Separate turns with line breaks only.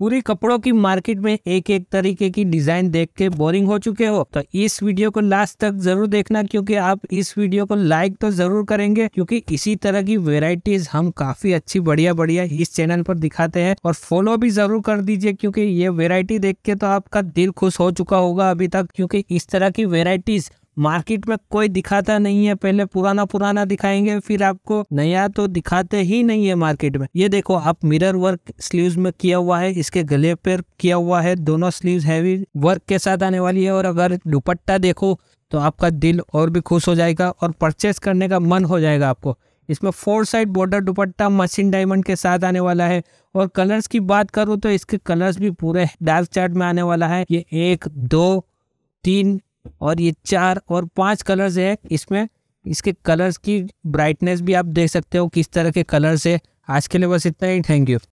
पूरी कपड़ों की मार्केट में एक एक तरीके की डिजाइन देख के बोरिंग हो चुके हो तो इस वीडियो को लास्ट तक जरूर देखना क्योंकि आप इस वीडियो को लाइक तो जरूर करेंगे क्योंकि इसी तरह की वेराइटीज हम काफी अच्छी बढ़िया बढ़िया इस चैनल पर दिखाते हैं और फॉलो भी जरूर कर दीजिए क्योंकि ये वेरायटी देख के तो आपका दिल खुश हो चुका होगा अभी तक क्यूँकी इस तरह की वेराइटीज मार्केट में कोई दिखाता नहीं है पहले पुराना पुराना दिखाएंगे फिर आपको नया तो दिखाते ही नहीं है मार्केट में ये देखो आप मिरर वर्क स्लीव्स में किया हुआ है इसके गले पर किया हुआ है दोनों स्लीव्स हैवी वर्क के साथ आने वाली है और अगर दुपट्टा देखो तो आपका दिल और भी खुश हो जाएगा और परचेस करने का मन हो जाएगा आपको इसमें फोर साइड बॉर्डर दुपट्टा मशीन डायमंड के साथ आने वाला है और कलर्स की बात करूँ तो इसके कलर्स भी पूरे डार्क चार्ट में आने वाला है ये एक दो तीन और ये चार और पांच कलर्स है इसमें इसके कलर्स की ब्राइटनेस भी आप देख सकते हो किस तरह के कलर्स है आज के लिए बस इतना ही थैंक यू